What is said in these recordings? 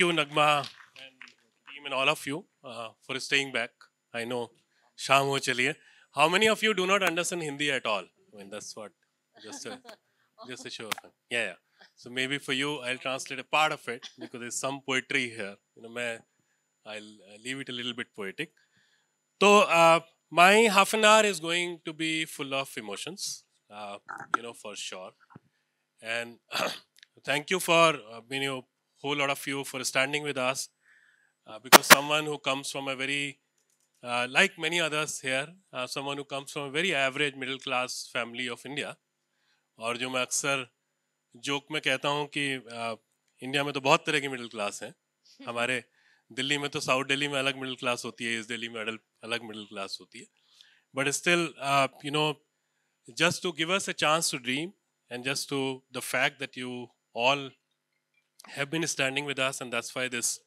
thank you, Nagma and team and all of you uh, for staying back. I know, sham ho chaliye. How many of you do not understand Hindi at all? I mean, that's what, just a, just a show. Yeah, yeah. So maybe for you, I'll translate a part of it because there's some poetry here. You know, may, I'll leave it a little bit poetic. So uh, my half an hour is going to be full of emotions, uh, you know, for sure. And thank you for uh, you know, whole lot of you for standing with us uh, because someone who comes from a very, uh, like many others here, uh, someone who comes from a very average middle class family of India और जो मैं अक्सर joke में कहता हूँ कि India में तो बहुत तरह की मिडिल क्लास हैं हमारे दिल्ली में तो साउथ दिल्ली में अलग मिडिल क्लास होती है ईस्ट दिल्ली में अलग मिडिल क्लास होती है but still you know just to give us a chance to dream and just to the fact that you all have been standing with us, and that's why this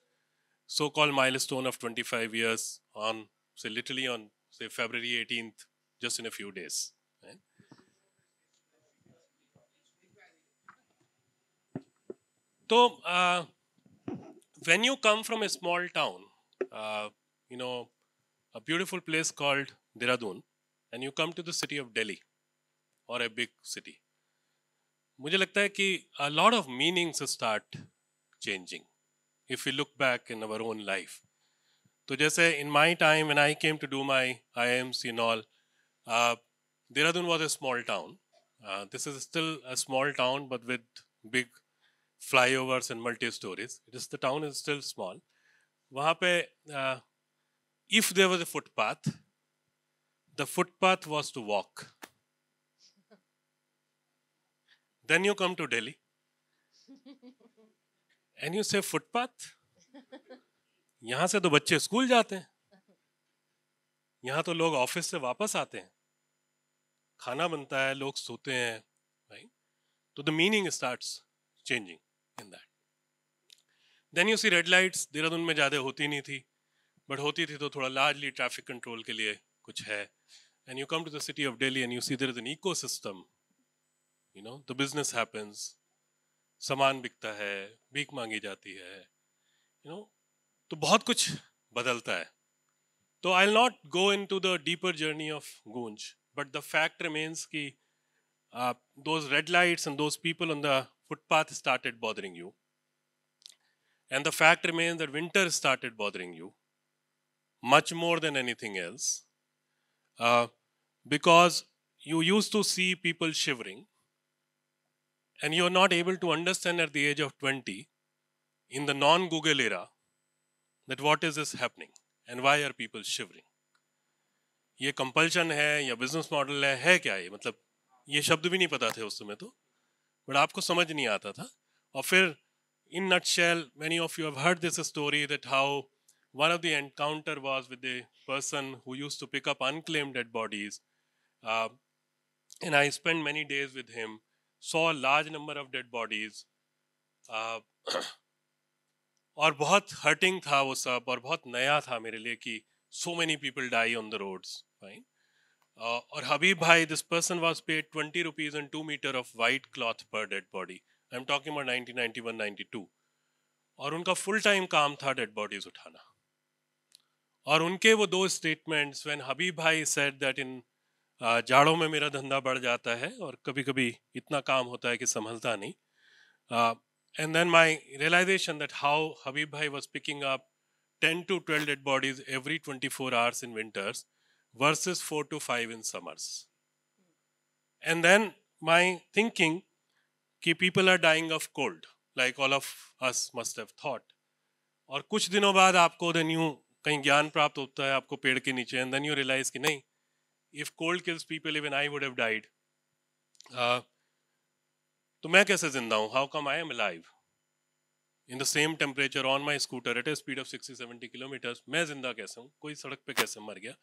so called milestone of 25 years on, say, literally on, say, February 18th, just in a few days. Right? So, uh, when you come from a small town, uh, you know, a beautiful place called Dehradun, and you come to the city of Delhi or a big city, मुझे लगता है कि a lot of meanings start changing if you look back in our own life तो जैसे in my time and I came to do my I M C now Dehradun was a small town this is still a small town but with big flyovers and multi storeys it the town is still small वहाँ पे if there was a footpath the footpath was to walk Then you come to Delhi and you say footpath. यहां से तो बच्चे school जाते हैं यहां तो लोग ऑफिस से वापस आते हैं खाना बनता है लोग सोते हैं राइट तो the meaning start changing in that then you see red lights Dehradun में ज़्यादा होती नहीं थी बट होती थी तो थोड़ा लार्जली ट्रैफिक कंट्रोल के लिए कुछ है and you come to the city of Delhi and you see there is an ecosystem you know the business happens सामान बिकता है भीख मांगी जाती है यू नो तो बहुत कुछ बदलता है तो I'll not go into the deeper journey of Goonj but the fact remains कि आप those red lights and those people on the footpath started bothering you and the fact remains that winter started bothering you much more than anything else because you use to see people shivering and you are not able to understand at the age of 20 in the non Google era that what is this happening and why are people shivering. ये compulsion है या business model है है क्या ये मतलब ये शब्द भी नहीं पता थे उस समय तो बट आपको समझ नहीं आता था और फिर in nutshell many of you have heard this story that one of the encounter was with a person who used to pick up unclaimed dead bodies uh, and i spent many days with him saw a large number of dead bodies uh, और बहुत hurting था वो सब और बहुत नया था मेरे लिए कि so many people die on the roads fine और Habib bhai this person was paid twenty rupees and two metre of white cloth per dead body I am talking about nineteen ninety one ninety two और उनका full time काम था dead bodies उठाना और उनके वो दो स्टेटमेंट्स वेन हबीब भाई सेट दैट इन जाड़ों में मेरा धंधा बढ़ जाता है और कभी कभी इतना काम होता है कि संभलता नहीं and then my realisation that how Habib bhai was picking up ten to twelve dead bodies every twenty four hours in winters versus four to five in summers and then my thinking कि people are dying of cold like all of us must have thought और कुछ दिनों बाद आपको then you कहीं ज्ञान प्राप्त होता है आपको पेड़ के नीचे एंड देन यू रियलाइज कि नहीं if cold kills people even I would have died तो मैं कैसे जिंदा हूं how come I am live in the same temperature on my scooter at a speed of sixty seventy kilometres मैं जिंदा कैसे हूँ कोई सड़क पर कैसे मर गया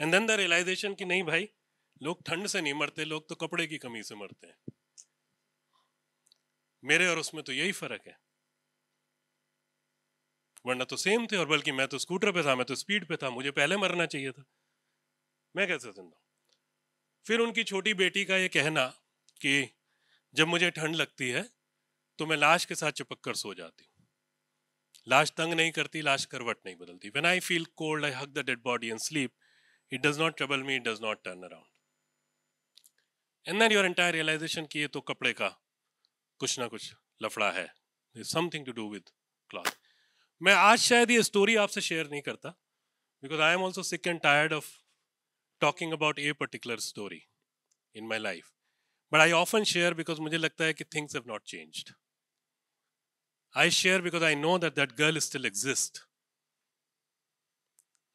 एंड देन द रियलाइजेशन कि नहीं भाई लोग ठंड से नहीं मरते लोग तो कपड़े की कमी से मरते हैं मेरे और उसमें तो यही फर्क है वरना तो सेम थे और बल्कि मैं तो स्कूटर पे था मैं तो स्पीड पे था मुझे पहले मरना चाहिए था मैं कैसे जिंदा फिर उनकी छोटी बेटी का ये कहना कि जब मुझे ठंड लगती है तो मैं लाश के साथ चिपक कर सो जाती हूँ लाश तंग नहीं करती लाश करवट नहीं बदलती when I feel cold I hug the dead body and sleep it does not trouble me it does not turn around and then your entire realisation कि तो कपड़े का कुछ ना कुछ लफड़ा है something to do with cloth मैं आज शायद ये स्टोरी आपसे शेयर नहीं करता because I am also sick and tired of talking about a particular story in my life. But I often share because मुझे लगता things have not changed. I share because I know that that girl still exists.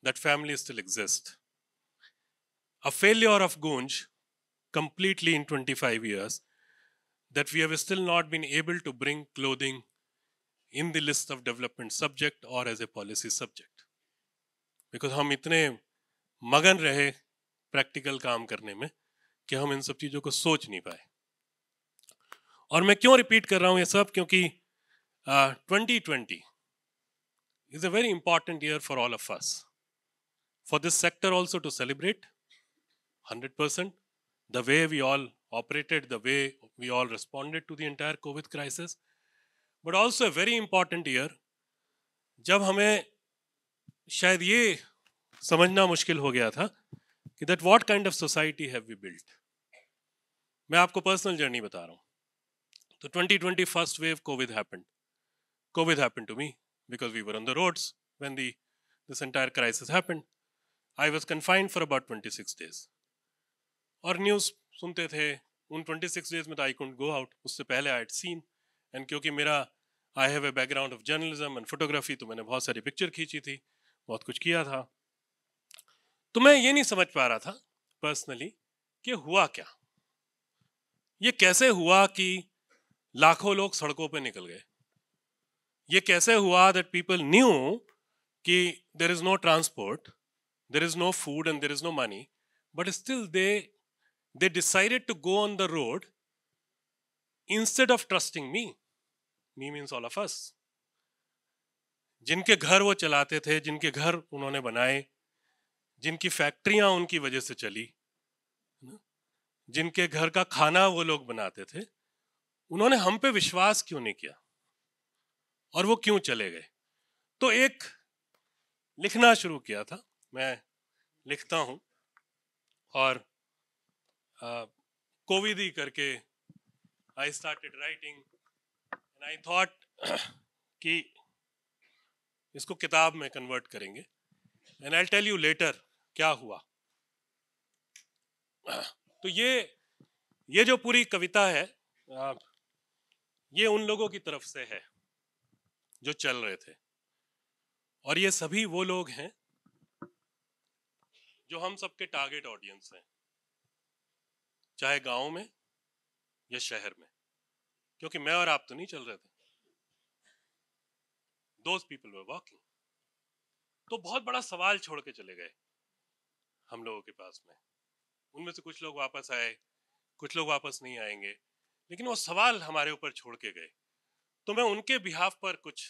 That family still exists. A failure of Goonj completely in 25 years that we have still not been able to bring clothing in the list of development subject or as a policy subject. Because हम इतने मगन रहे practical काम करने में कि हम इन सब चीजों को सोच नहीं पाए और मैं क्यों रिपीट कर रहा हूं ये सब क्योंकि twenty twenty is a very important year for all of us for this sector also to celebrate hundred percent the way we all operated the way we all responded to the covid crisis but also a very important year जब हमें शायद ये समझना मुश्किल हो गया था कि that what kind of society have we built मैं आपको पर्सनल जर्नी बता रहा हूँ तो twenty twenty first wave Covid happened Covid happened to me we were on the roads roads the this entire crisis crisis I i confined for about twenty six days और news सुनते थे उन six days में तो आई कंट go out उससे पहले आई eight scene and क्योंकि मेरा I have a background of journalism and photography तो मैंने बहुत सारी पिक्चर खींची थी बहुत कुछ किया था तो मैं ये नहीं समझ पा रहा था पर्सनली कि हुआ क्या ये कैसे हुआ कि लाखों लोग सड़कों पे निकल गए ये कैसे हुआ दैट पीपल न्यू कि there is no transport there is no food and there is no money but still they they decided to go on the road instead of trusting me me means all of us जिनके घर वो चलाते थे जिनके घर उन्होंने बनाए जिनकी फैक्ट्रियां उनकी वजह से चली जिनके घर का खाना वो लोग बनाते थे उन्होंने हम पे विश्वास क्यों नहीं किया और वो क्यों चले गए तो एक लिखना शुरू किया था मैं लिखता हूं और कोविदी करके I started writing and I thought कि इसको किताब में कन्वर्ट करेंगे and I tell you later क्या हुआ तो ये ये जो पूरी कविता है ये उन लोगों की तरफ से है जो चल रहे थे और ये सभी वो लोग हैं जो हम सबके टारगेट ऑडियंस हैं चाहे गांव में या शहर में क्योंकि मैं और आप तो नहीं चल रहे थे दोस्त पीपल वर वॉकिंग तो बहुत बड़ा सवाल छोड़ के चले गए हम लोगों के पास में उनमें से कुछ लोग वापस आए कुछ लोग वापस नहीं आएंगे लेकिन वो सवाल हमारे ऊपर छोड़ के गए तो मैं उनके बिहाफ पर कुछ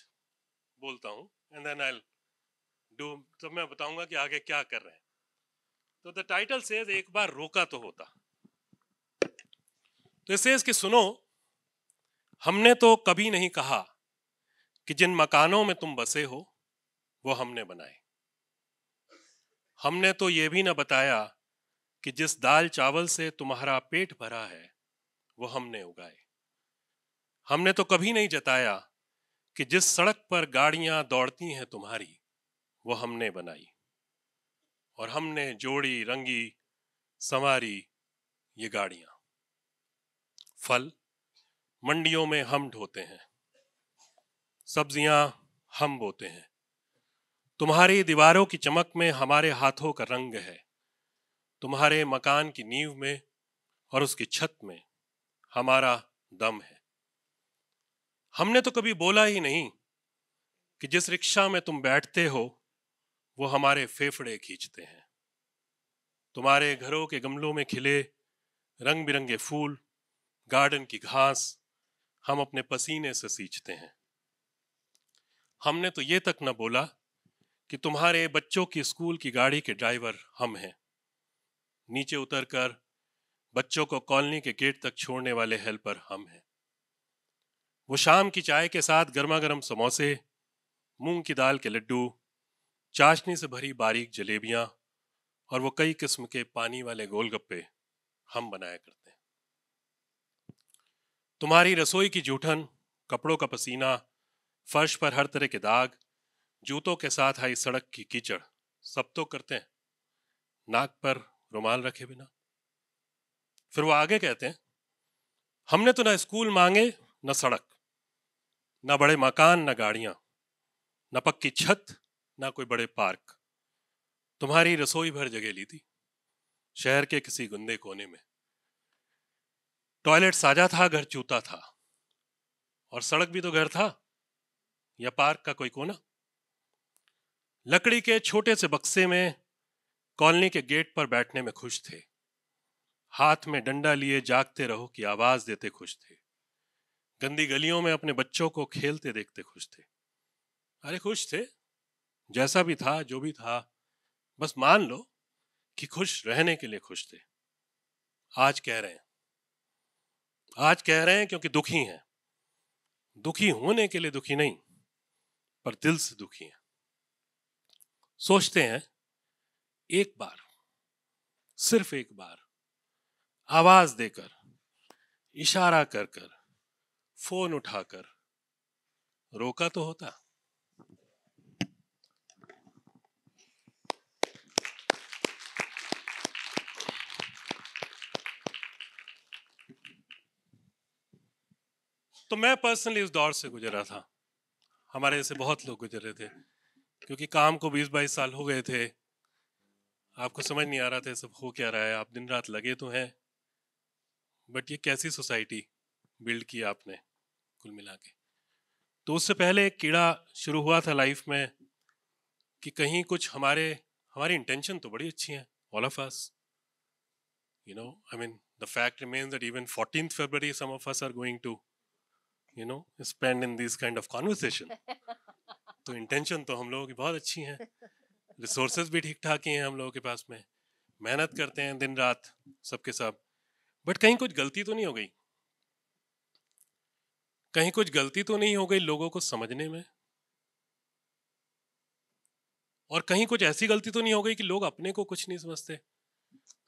बोलता हूँ एंड देन आई डू तो मैं बताऊंगा कि आगे क्या कर रहे हैं तो द टाइटल सेज एक बार रोका तो होता तो सेज कि सुनो हमने तो कभी नहीं कहा कि जिन मकानों में तुम बसे हो वो हमने बनाए हमने तो ये भी न बताया कि जिस दाल चावल से तुम्हारा पेट भरा है वो हमने उगाए हमने तो कभी नहीं जताया कि जिस सड़क पर गाड़ियां दौड़ती हैं तुम्हारी वो हमने बनाई और हमने जोड़ी रंगी संवारी ये गाड़ियां फल मंडियों में हम ढोते हैं सब्जियां हम बोते हैं तुम्हारी दीवारों की चमक में हमारे हाथों का रंग है तुम्हारे मकान की नींव में और उसकी छत में हमारा दम है हमने तो कभी बोला ही नहीं कि जिस रिक्शा में तुम बैठते हो वो हमारे फेफड़े खींचते हैं तुम्हारे घरों के गमलों में खिले रंग बिरंगे फूल गार्डन की घास हम अपने पसीने से सींचते हैं हमने तो ये तक न बोला कि तुम्हारे बच्चों की स्कूल की गाड़ी के ड्राइवर हम हैं नीचे उतरकर बच्चों को कॉलोनी के गेट तक छोड़ने वाले हेल्पर हम हैं वो शाम की चाय के साथ गर्मा गर्म समोसे मूंग की दाल के लड्डू चाशनी से भरी बारीक जलेबियां और वो कई किस्म के पानी वाले गोलगप्पे हम बनाया करते हैं तुम्हारी रसोई की जूठन कपड़ों का पसीना फर्श पर हर तरह के दाग जूतों के साथ आई सड़क की कीचड़ सब तो करते हैं नाक पर रुमाल रखे बिना फिर वो आगे कहते हैं हमने तो ना स्कूल मांगे न सड़क न बड़े मकान न गाड़ियां न पक्की छत ना कोई बड़े पार्क तुम्हारी रसोई भर जगह ली थी शहर के किसी गुंदे कोने में टॉयलेट साझा था घर चूता था और सड़क भी तो घर था या पार्क का कोई कोना लकड़ी के छोटे से बक्से में कॉलोनी के गेट पर बैठने में खुश थे हाथ में डंडा लिए जागते रहो की आवाज देते खुश थे गंदी गलियों में अपने बच्चों को खेलते देखते खुश थे अरे खुश थे जैसा भी था जो भी था बस मान लो कि खुश रहने के लिए खुश थे आज कह रहे हैं आज कह रहे हैं क्योंकि दुखी हैं दुखी होने के लिए दुखी नहीं पर दिल से दुखी हैं सोचते हैं एक बार सिर्फ एक बार आवाज देकर इशारा कर कर फोन उठाकर रोका तो होता तो मैं पर्सनली उस दौर से गुजरा था हमारे जैसे बहुत लोग गुजर रहे थे क्योंकि काम को 20 बाईस साल हो गए थे आपको समझ नहीं आ रहा था सब हो क्या रहा है आप दिन रात लगे तो हैं बट ये कैसी सोसाइटी बिल्ड की आपने कुल मिला के तो उससे पहले एक कीड़ा शुरू हुआ था लाइफ में कि कहीं कुछ हमारे हमारी इंटेंशन तो बड़ी अच्छी है all of us you know I mean the fact remains that even fourteen Feb some of us are going to you know spend in this kind of conversation तो इंटेंशन तो हम लोगों की बहुत अच्छी है रिसोर्सेज भी ठीक ठाक ही हैं हम लोगों के पास में मेहनत करते हैं दिन रात सबके सब बट कहीं कुछ गलती तो नहीं हो गई कहीं कुछ गलती तो नहीं हो गई लोगों को समझने में और कहीं कुछ ऐसी गलती तो नहीं हो गई कि लोग अपने को कुछ नहीं समझते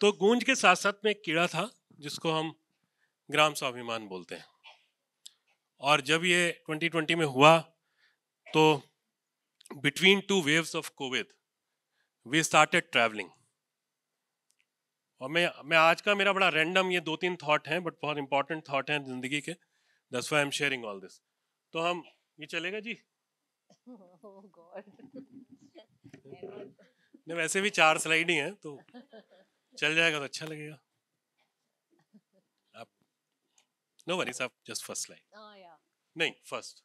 तो गूंज के साथ साथ में एक कीड़ा था जिसको हम ग्राम स्वाभिमान बोलते हैं और जब ये 2020 में हुआ तो between two waves of COVID, we started traveling. और मैं मैं आज का मेरा बड़ा रैंडम ये दो तीन थॉट हैं बट बहुत इंपॉर्टेंट थॉट हैं जिंदगी के दस why am sharing all this तो हम ये चलेगा जी oh नहीं वैसे भी चार स्लाइड ही हैं तो चल जाएगा तो अच्छा लगेगा आप नो वरीज आप जस्ट फर्स्ट स्लाइड नहीं फर्स्ट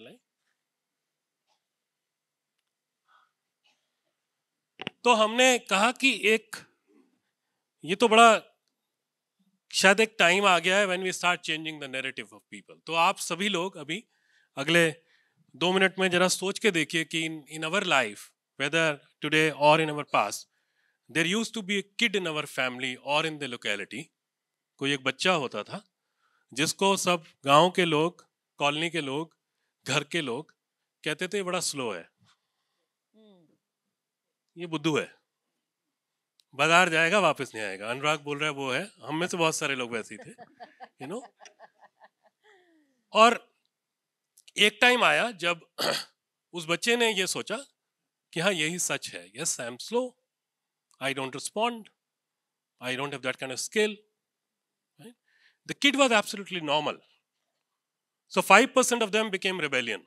चलाएं तो हमने कहा कि एक ये तो बड़ा शायद एक टाइम आ गया है when we start changing the narrative of people तो आप सभी लोग अभी अगले दो मिनट में जरा सोच के देखिए कि in in our life whether today और in our past there use to be a kid in our family और इन द लोकेलिटी कोई एक बच्चा होता था जिसको सब गांव के लोग कॉलोनी के लोग घर के लोग कहते थे बड़ा स्लो है हम्म। ये बुद्धू है बाजार जाएगा वापस नहीं आएगा अनुराग बोल रहा है वो है हम में से बहुत सारे लोग वैसे ही थे यू you नो know? और एक टाइम आया जब उस बच्चे ने ये सोचा कि हाँ यही सच है yes I am slow I don't respond I don't have that kind of skill the kid was absolutely normal So 5% of them became rebellion.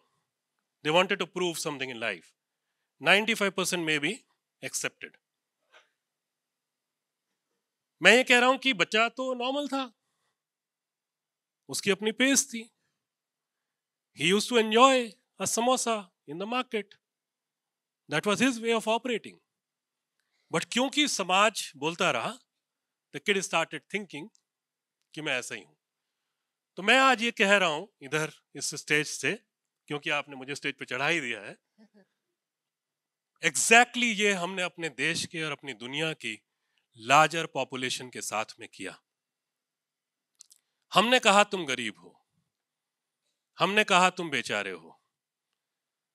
They wanted to prove something in life. 95% may be accepted. मैं ये कह रहा हूं कि बच्चा तो normal था उसकी अपनी पेस थी he use to enjoy a samosa in the market that was his way of operating but क्योंकि समाज बोलता रहा द किड स्टार्टेड थिंकिंग कि मैं ऐसा ही हूं तो मैं आज ये कह रहा हूं इधर इस स्टेज से क्योंकि आपने मुझे स्टेज पे चढ़ा ही दिया है एग्जैक्टली exactly ये हमने अपने देश के और अपनी दुनिया की लार्जर पॉपुलेशन के साथ में किया हमने कहा तुम गरीब हो हमने कहा तुम बेचारे हो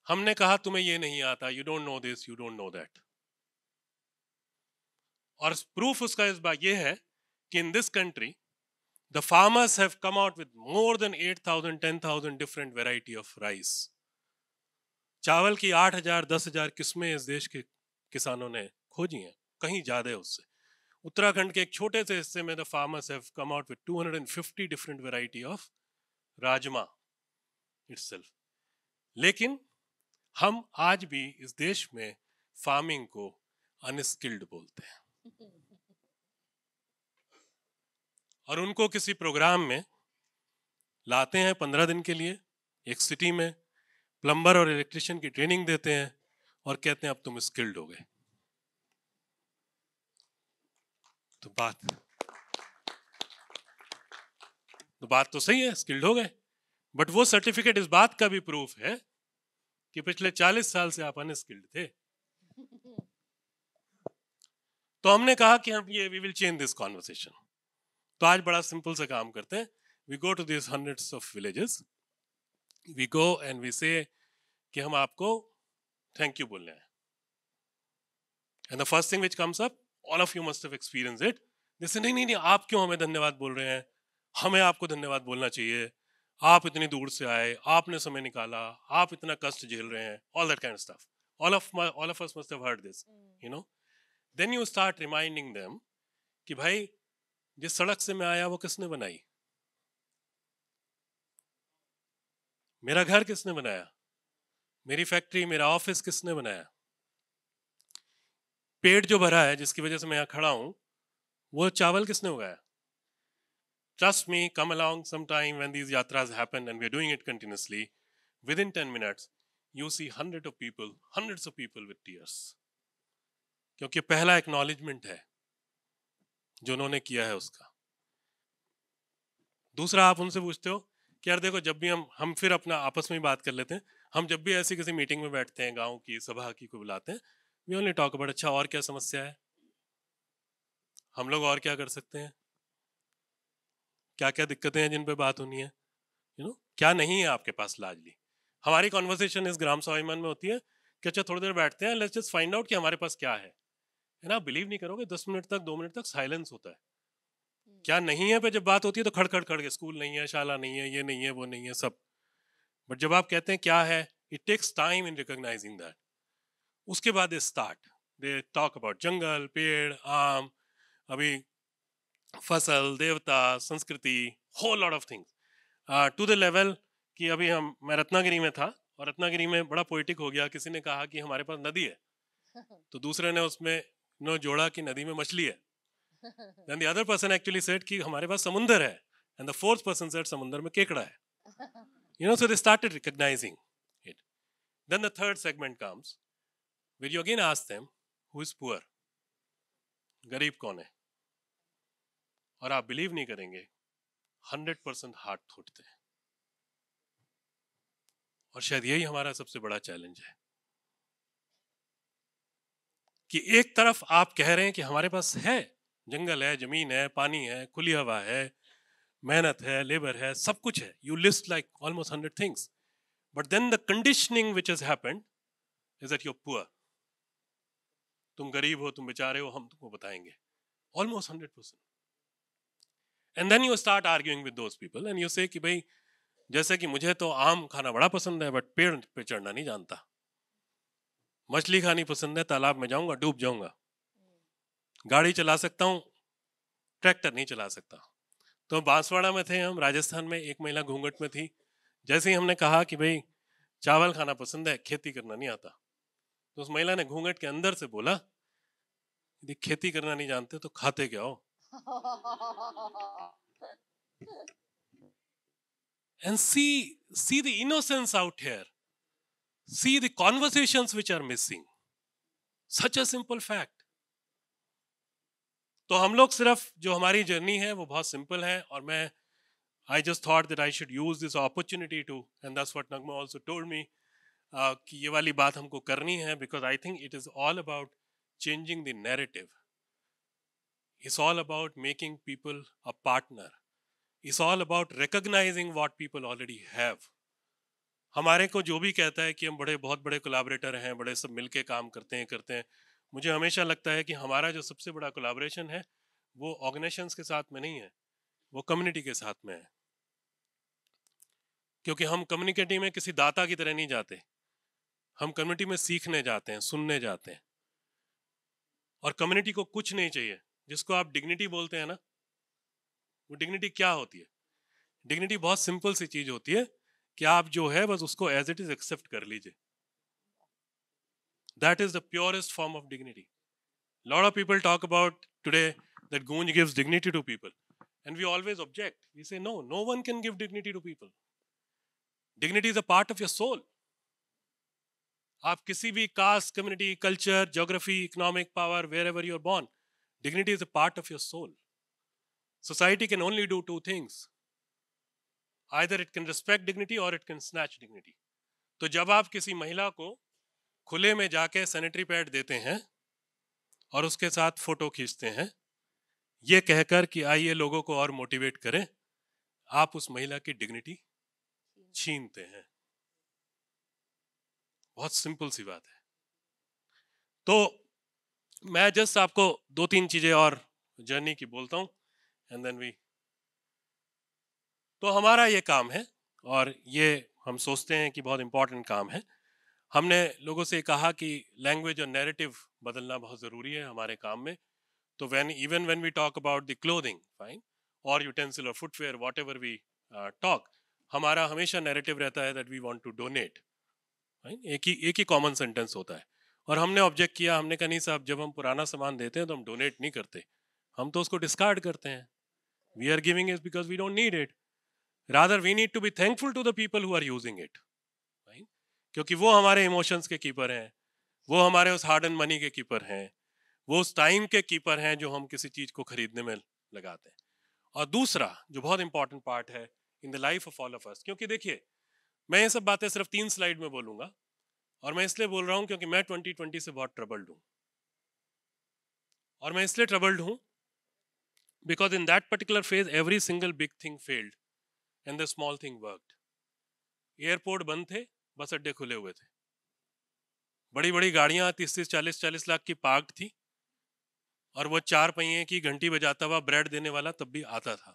हमने कहा तुम्हें ये नहीं आता you don't know this you don't know that और प्रूफ उसका इस बात ये है कि in this country The farmers have come out with more than 8,000, 10,000 different variety of rice. चावल की 8,000, 10,000 किस्में इस देश के किसानों ने खोजी हैं कहीं ज़्यादा उससे उत्तराखंड के एक छोटे से हिस्से में the farmers have come out with 250 different variety of rajma itself लेकिन हम आज भी इस देश में फार्मिंग को अनस्किल्ड बोलते हैं और उनको किसी प्रोग्राम में लाते हैं पंद्रह दिन के लिए एक सिटी में प्लम्बर और इलेक्ट्रिशियन की ट्रेनिंग देते हैं और कहते हैं अब तुम स्किल्ड हो गए तो बात तो बात तो सही है स्किल्ड हो गए बट वो सर्टिफिकेट इस बात का भी प्रूफ है कि पिछले चालीस साल से आप अनस्किल्ड थे तो हमने कहा कि हम ये we will change this conversation तो आज बड़ा सिंपल सा काम करते हैं we go to this hundreds of villages we go and we say कि हम आपको थैंक यू बोलने हैं and the first thing which comes up all of us must have experience it जैसे नहीं नहीं नहीं आप क्यों हमें धन्यवाद बोल रहे हैं हमें आपको धन्यवाद बोलना चाहिए आप इतनी दूर से आए आपने समय निकाला आप इतना कष्ट झेल रहे हैं all that kind stuff all of all of us must have heard this you know then you start reminding them कि भाई जिस सड़क से मैं आया वो किसने बनाई मेरा घर किसने बनाया मेरी फैक्ट्री मेरा ऑफिस किसने बनाया पेट जो भरा है जिसकी वजह से मैं यहां खड़ा हूं वो चावल किसने उगाया trust me come along sometime when these yatra happen and we doing it continuously within ten minutes you see hundred of people hundred of people with tears क्योंकि पहला एक्नॉलेजमेंट है जो उन्होंने किया है उसका दूसरा आप उनसे पूछते हो कि यार देखो जब भी हम हम फिर अपना आपस में ही बात कर लेते हैं हम जब भी ऐसी किसी मीटिंग में बैठते हैं गांव की सभा की को बुलाते हैं वी ओनली टॉक अबाउट अच्छा और क्या समस्या है हम लोग और क्या कर सकते हैं क्या क्या दिक्कतें हैं जिन पे बात होनी है यू you नो know, क्या नहीं है आपके पास लाजली हमारी कॉन्वर्सेशन इस ग्राम स्वाभिमान में होती है कि अच्छा थोड़ी देर बैठते हैं लेट्स जस्ट फाइंड आउट कि हमारे पास क्या है है ना बिलीव नहीं करोगे दस मिनट तक दो मिनट तक साइलेंस होता है हम्म। क्या नहीं है पे जब बात होती है तो खड़ खड़ के स्कूल नहीं है शाला नहीं है ये नहीं है वो नहीं है सब बट जब आप कहते हैं क्या है it takes time in recognising that उसके बाद they start they talk about जंगल पेड़ आम अभी फसल देवता संस्कृति whole lot of things to the level कि अभी हम मैं रत्नागिरी में था और रत्नागिरी में बड़ा पोइटिक हो गया किसी ने कहा कि हमारे पास नदी है तो दूसरे ने उसमें नो जोड़ा कि नदी में मछली है then the other person actually said कि हमारे पास समुंदर है and the fourth person said समुंदर में केकड़ा है you know so they started recognising it then the third segment comes where you again ask them who is poor गरीब कौन है और आप बिलीव नहीं करेंगे हंड्रेड परसेंट हार्ट टूटते हैं और शायद यही हमारा सबसे बड़ा चैलेंज है कि एक तरफ आप कह रहे हैं कि हमारे पास है जंगल है जमीन है पानी है खुली हवा है मेहनत है लेबर है सब कुछ है you list like almost hundred things but then the conditioning which is happened is that you're poor तुम गरीब हो तुम बेचारे हो हम तुमको बताएंगे almost hundred percent and then you start arguing with those people and you say कि भाई जैसे कि मुझे तो आम खाना बड़ा पसंद है बट पेड़ पे चढ़ना नहीं जानता मछली खानी पसंद है तालाब में जाऊंगा डूब जाऊंगा गाड़ी चला सकता हूँ ट्रैक्टर नहीं चला सकता तो बांसवाड़ा में थे हम राजस्थान में एक महिला घूंघट में थी जैसे ही हमने कहा कि भाई चावल खाना पसंद है खेती करना नहीं आता तो उस महिला ने घूंघट के अंदर से बोला यदि खेती करना नहीं जानते तो खाते क्या हो and see see the innocence out here See the conversations which are missing. Such a simple fact. तो हम लोग सिर्फ जो हमारी जर्नी है वो बहुत सिंपल है और मैं I just thought that I should use this opportunity to and that's what Nagma also told me कि ये वाली बात हमको करनी है because I think it is all about changing the narrative. It's all about making people a partner. It's all about recognizing what people already have. हमारे को जो भी कहता है कि हम बड़े बहुत बड़े कोलाबरेटर हैं बड़े सब मिल के काम करते हैं करते हैं मुझे हमेशा लगता है कि हमारा जो सबसे बड़ा कोलाब्रेशन है वो ऑर्गेनाइजेशंस के साथ में नहीं है वो कम्युनिटी के साथ में है क्योंकि हम कम्युनिकेटिंग में किसी दाता की तरह नहीं जाते हम कम्युनिटी में सीखने जाते हैं सुनने जाते हैं और कम्युनिटी को कुछ नहीं चाहिए जिसको आप डिग्निटी बोलते हैं ना वो डिग्निटी क्या होती है डिग्निटी बहुत सिंपल सी चीज़ होती है कि आप जो है बस उसको एज इट इज एक्सेप्ट कर लीजिए that is the purest form of dignity lot of people talk about today that Goonj gives dignity to people and we always object we say no no one can give dignity to people dignity is a part of your soul आप किसी भी caste community culture geography economic power wherever you're born dignity is a part of your soul society can only do two things either it can respect dignity और it can snatch dignity तो जब आप किसी महिला को खुले में जाके सैनिटरी पैड देते हैं और उसके साथ फोटो खींचते हैं ये कहकर कि आइए लोगों को और मोटिवेट करें आप उस महिला की डिग्निटी छीनते हैं बहुत सिंपल सी बात है तो मैं जस्ट आपको दो तीन चीज़ें और जर्नी की बोलता हूं एंड देन वी तो हमारा ये काम है और ये हम सोचते हैं कि बहुत इम्पॉर्टेंट काम है हमने लोगों से कहा कि लैंग्वेज और नैरेटिव बदलना बहुत ज़रूरी है हमारे काम में तो when even when we talk about the clothing fine और यूटेंसिल और footwear whatever we talk हमारा हमेशा नैरेटिव रहता है that we want to donate fine एक ही एक ही कॉमन सेंटेंस होता है और हमने ऑब्जेक्ट किया हमने कहा नहीं साहब जब हम पुराना सामान देते हैं तो हम डोनेट नहीं करते हम तो उसको डिस्कार्ड करते हैं we are giving is because we don't need it rather we need to be thankful to the people who are using it क्योंकि वो हमारे इमोशंस के कीपर हैं वो हमारे उस हार्ड एंड मनी के कीपर हैं वो उस टाइम के कीपर हैं जो हम किसी चीज़ को खरीदने में लगाते हैं और दूसरा जो बहुत इंपॉर्टेंट पार्ट है in the life of all of us क्योंकि देखिए मैं ये सब बातें सिर्फ तीन स्लाइड में बोलूंगा और मैं इसलिए बोल रहा हूँ क्योंकि मैं ट्वेंटी ट्वेंटी से बहुत ट्रबल्ड हूँ और मैं इसलिए ट्रबल्ड हूँ because in that particular phase every single big thing failed and the small thing worked airport बंद थे बस अड्डे खुले हुए थे बड़ी बड़ी गाड़ियां तीस तीस चालीस चालीस लाख की पार्क थी और वो चार पहिए की घंटी बजाता हुआ ब्रेड देने वाला तब भी आता था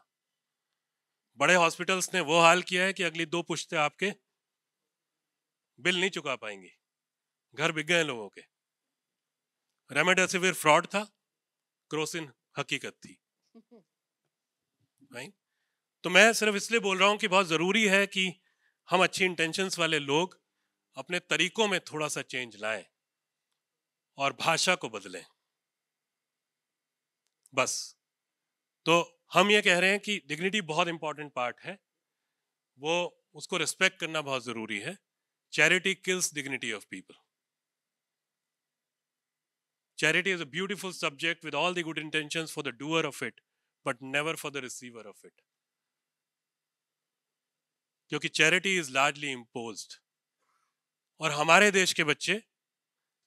बड़े हॉस्पिटल्स ने वो हाल किया है कि अगली दो पुश्ते आपके बिल नहीं चुका पाएंगे घर बिक गए लोगों के रेमडेसिविर फ्रॉड था क्रोसिन हकीकत थी राइट तो मैं सिर्फ इसलिए बोल रहा हूँ कि बहुत ज़रूरी है कि हम अच्छी इंटेंशंस वाले लोग अपने तरीकों में थोड़ा सा चेंज लाएं और भाषा को बदलें बस तो हम ये कह रहे हैं कि डिग्निटी बहुत इंपॉर्टेंट पार्ट है वो उसको रिस्पेक्ट करना बहुत ज़रूरी है charity kills dignity of people charity is a beautiful subject with all the good intention for the doer of it but never for the receiver of it क्योंकि charity is largely impose और हमारे देश के बच्चे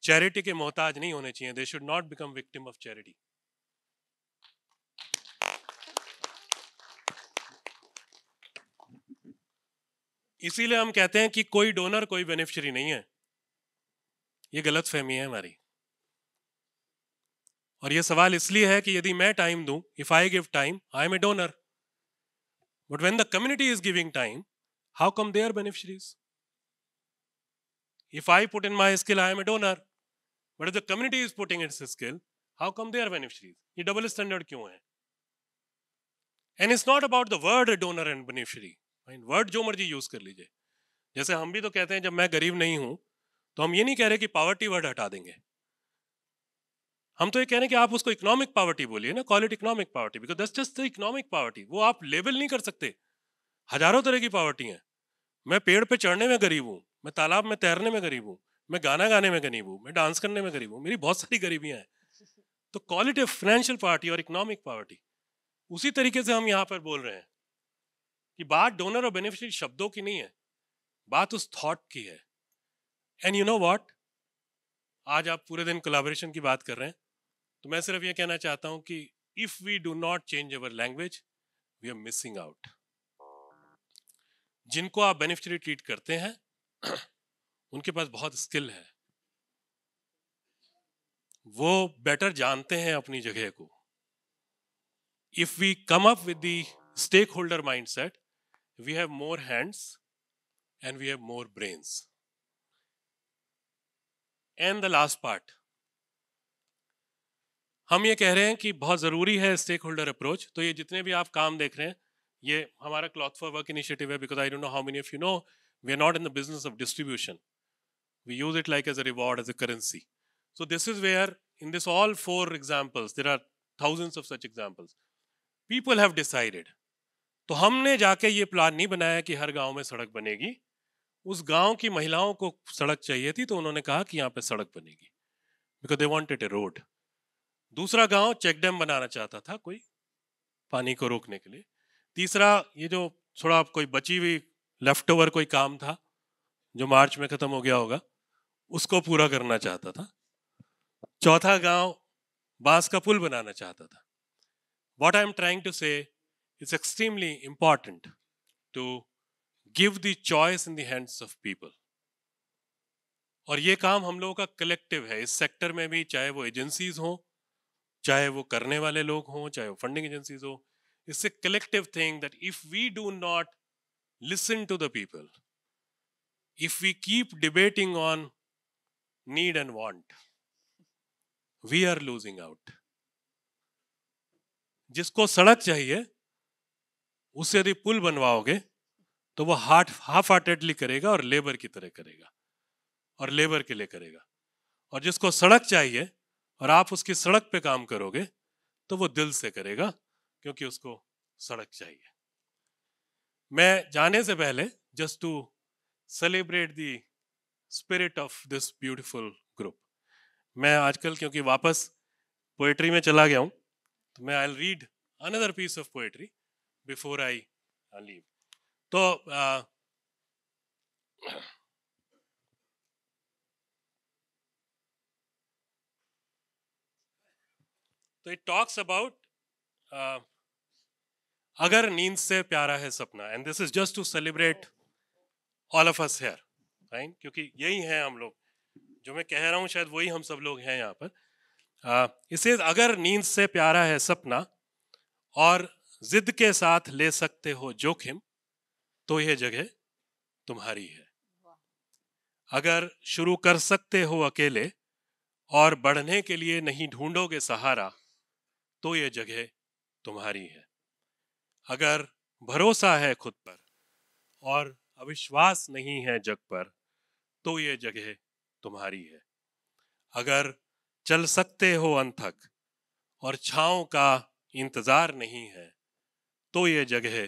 charity के मोहताज नहीं होने चाहिए they should not become victim of charity इसीलिए हम कहते हैं कि कोई डोनर कोई बेनिफिशरी नहीं है ये गलत फहमी है हमारी और ये सवाल इसलिए है कि यदि मैं टाइम दूं if I give time I am a donor but when the community is giving time How come they are beneficiaries? If I put in my skill, I am a donor. But if the community is putting its skill, how come they are beneficiaries? ये double standard क्यों है? And it's not about the word donor and beneficiary. I mean, word जो मर्जी use कर लीजिए जैसे हम भी तो कहते हैं जब मैं गरीब नहीं हूं तो हम ये नहीं कह रहे कि पावर्टी वर्ड हटा देंगे हम तो ये कह रहे हैं कि आप उसको इकोनॉमिक पावर्टी बोलिए ना call it economic poverty because this just the economic poverty वो आप लेवल नहीं कर सकते हजारों तरह की पॉवर्टी है मैं पेड़ पे चढ़ने में गरीब हूँ मैं तालाब में तैरने में गरीब हूँ मैं गाना गाने में गरीब हूँ मैं डांस करने में गरीब हूँ मेरी बहुत सारी गरीबियाँ हैं तो क्वालिटी ऑफ फाइनेंशियल पार्टी और इकोनॉमिक पावर्टी उसी तरीके से हम यहाँ पर बोल रहे हैं कि बात डोनर और बेनिफिशियरी शब्दों की नहीं है बात उस थॉट की है एंड यू नो वॉट आज आप पूरे दिन कोलाबोरेशन की बात कर रहे हैं तो मैं सिर्फ ये कहना चाहता हूँ कि if we do not change our language we are missing out जिनको आप बेनिफिशरी ट्रीट करते हैं उनके पास बहुत स्किल है वो बेटर जानते हैं अपनी जगह को if we come up with the stakeholder mindset we have more hands and we have more brains and the last part हम ये कह रहे हैं कि बहुत ज़रूरी है स्टेक होल्डर अप्रोच तो ये जितने भी आप काम देख रहे हैं ये हमारा क्लॉथ फॉर वर्क इनिशिएटिव है because I don't know how many of you know we are not in the business of distribution we use it like as a reward as a currency so this is where in this all four examples there are thousands of such examples people have decided तो हमने जाके ये plan नहीं बनाया कि हर गांव में सड़क बनेगी उस गांव की महिलाओं को सड़क चाहिए थी तो उन्होंने कहा कि यहाँ पे सड़क बनेगी because they wanted a road दूसरा गांव चेक डैम बनाना चाहता था कोई पानी को रोकने के लिए तीसरा ये जो थोड़ा कोई बची हुई लेफ्ट ओवर कोई काम था जो मार्च में ख़त्म हो गया होगा उसको पूरा करना चाहता था चौथा गांव बांस का पुल बनाना चाहता था what I am trying to say it's extremely important to give the choice in देंड्स हैंड्स ऑफ पीपल और ये काम हम लोगों का कलेक्टिव है इस सेक्टर में भी चाहे वो एजेंसीज हों चाहे वो करने वाले लोग हों चाहे वो फंडिंग एजेंसीज हो It's a collective thing that if we do not listen to the people, if we keep debating on need and want, we are losing out. जिसको सड़क चाहिए उसे यदि पुल बनवाओगे तो वो हार्ट हाफ हार्टेडली करेगा और लेबर की तरह करेगा और लेबर के लिए करेगा और जिसको सड़क चाहिए और आप उसकी सड़क पे काम करोगे तो वो दिल से करेगा क्योंकि उसको सड़क चाहिए मैं जाने से पहले just to celebrate the spirit of this beautiful group मैं आजकल क्योंकि वापस पोएट्री में चला गया हूँ तो मैं I read another piece of poetry before I leave तो आ, uh, तो इट टॉक्स अबाउट अगर नींद से प्यारा है सपना and this is just to celebrate all of us here right क्योंकि यही है हम लोग जो मैं कह रहा हूँ शायद वही हम सब लोग हैं यहाँ पर इसे अगर नींद से प्यारा है सपना और जिद के साथ ले सकते हो जोखिम तो यह जगह तुम्हारी है अगर शुरू कर सकते हो अकेले और बढ़ने के लिए नहीं ढूंढोगे सहारा तो यह जगह तुम्हारी है अगर भरोसा है खुद पर और अविश्वास नहीं है जग पर तो ये जगह तुम्हारी है अगर चल सकते हो अंथक और छाओ का इंतजार नहीं है तो ये जगह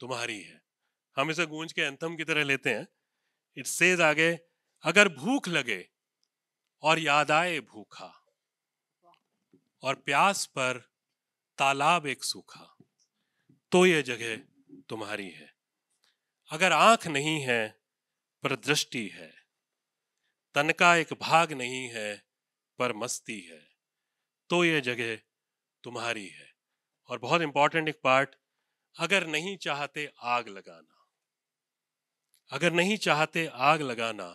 तुम्हारी है हम इसे गूंज के एंथम की तरह लेते हैं इट सेज आगे अगर भूख लगे और याद आए भूखा और प्यास पर तालाब एक सूखा तो यह जगह तुम्हारी है अगर आंख नहीं है पर दृष्टि है तन का एक भाग नहीं है पर मस्ती है तो यह जगह तुम्हारी है और बहुत इंपॉर्टेंट एक पार्ट अगर नहीं चाहते आग लगाना अगर नहीं चाहते आग लगाना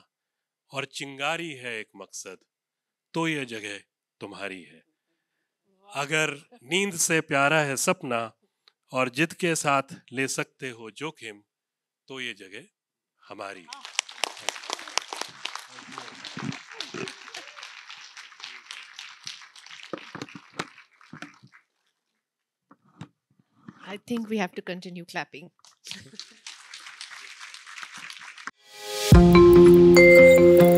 और चिंगारी है एक मकसद तो यह जगह तुम्हारी है अगर नींद से प्यारा है सपना और जिद के साथ ले सकते हो जोखिम तो ये जगह हमारी I think we have to continue clapping. thank you